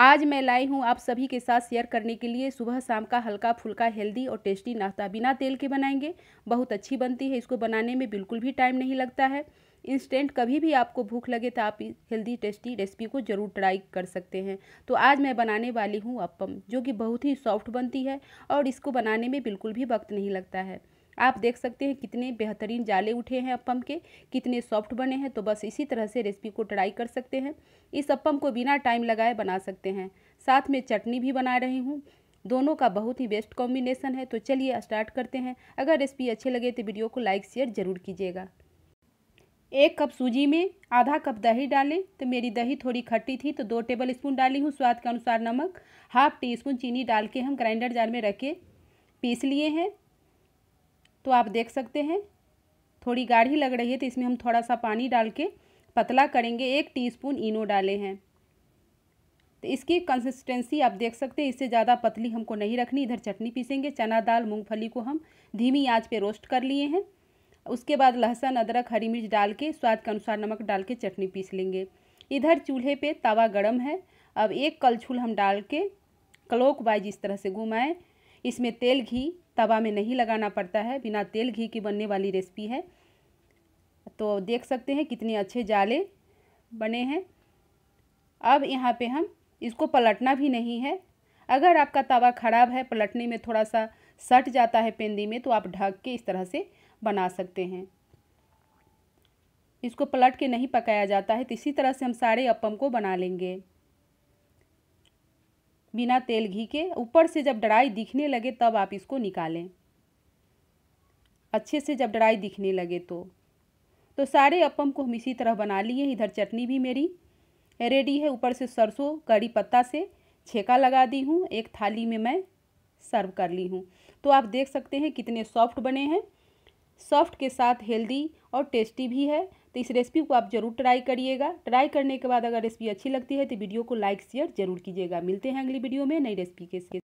आज मैं लाई हूँ आप सभी के साथ शेयर करने के लिए सुबह शाम का हल्का फुल्का हेल्दी और टेस्टी नाश्ता बिना तेल के बनाएंगे बहुत अच्छी बनती है इसको बनाने में बिल्कुल भी टाइम नहीं लगता है इंस्टेंट कभी भी आपको भूख लगे तो आप हेल्दी टेस्टी रेसिपी को ज़रूर ट्राई कर सकते हैं तो आज मैं बनाने वाली हूँ अपम जो कि बहुत ही सॉफ्ट बनती है और इसको बनाने में बिल्कुल भी वक्त नहीं लगता है आप देख सकते हैं कितने बेहतरीन जाले उठे हैं अपम के कितने सॉफ्ट बने हैं तो बस इसी तरह से रेसिपी को ट्राई कर सकते हैं इस अपम को बिना टाइम लगाए बना सकते हैं साथ में चटनी भी बना रही हूँ दोनों का बहुत ही बेस्ट कॉम्बिनेशन है तो चलिए स्टार्ट करते हैं अगर रेसिपी अच्छे लगे तो वीडियो को लाइक शेयर ज़रूर कीजिएगा एक कप सूजी में आधा कप दही डालें तो मेरी दही थोड़ी खट्टी थी तो दो टेबल स्पून डाली हूँ स्वाद के अनुसार नमक हाफ टी स्पून चीनी डाल के हम ग्राइंडर जार में रखे पीस लिए हैं तो आप देख सकते हैं थोड़ी गाढ़ी लग रही है तो इसमें हम थोड़ा सा पानी डाल के पतला करेंगे एक टीस्पून इनो डाले हैं तो इसकी कंसिस्टेंसी आप देख सकते हैं इससे ज़्यादा पतली हमको नहीं रखनी इधर चटनी पीसेंगे चना दाल मूंगफली को हम धीमी आंच पे रोस्ट कर लिए हैं उसके बाद लहसुन अदरक हरी मिर्च डाल के स्वाद के अनुसार नमक डाल के चटनी पीस लेंगे इधर चूल्हे पे तवा गरम है अब एक कलछुल हम डाल के क्लोक वाइज इस तरह से घुमाएं इसमें तेल घी तवा में नहीं लगाना पड़ता है बिना तेल घी की बनने वाली रेसिपी है तो देख सकते हैं कितने अच्छे जाले बने हैं अब यहाँ पे हम इसको पलटना भी नहीं है अगर आपका तवा ख़राब है पलटने में थोड़ा सा सट जाता है पेंदी में तो आप ढक के इस तरह से बना सकते हैं इसको पलट के नहीं पकाया जाता है तो इसी तरह से हम सारे अपम को बना लेंगे बिना तेल घी के ऊपर से जब डराई दिखने लगे तब आप इसको निकालें अच्छे से जब डराई दिखने लगे तो तो सारे अपम को हम इसी तरह बना लिए इधर चटनी भी मेरी रेडी है ऊपर से सरसों कड़ी पत्ता से छेका लगा दी हूँ एक थाली में मैं सर्व कर ली हूँ तो आप देख सकते हैं कितने सॉफ्ट बने हैं सॉफ्ट के साथ हेल्दी और टेस्टी भी है तो इस रेसिपी को आप ज़रूर ट्राई करिएगा ट्राई करने के बाद अगर रेसिपी अच्छी लगती है तो वीडियो को लाइक शेयर जरूर कीजिएगा मिलते हैं अगली वीडियो में नई रेसिपी के